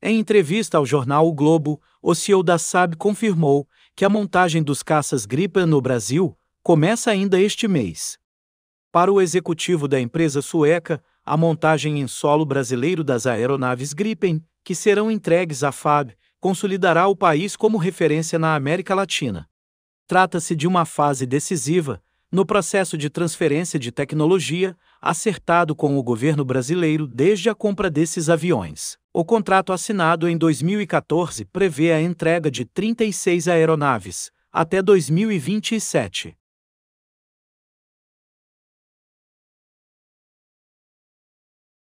Em entrevista ao jornal O Globo, o CEO da SAB confirmou que a montagem dos caças Gripen no Brasil começa ainda este mês. Para o executivo da empresa sueca, a montagem em solo brasileiro das aeronaves Gripen, que serão entregues à FAB, consolidará o país como referência na América Latina. Trata-se de uma fase decisiva, no processo de transferência de tecnologia, acertado com o governo brasileiro desde a compra desses aviões. O contrato assinado em 2014 prevê a entrega de 36 aeronaves até 2027.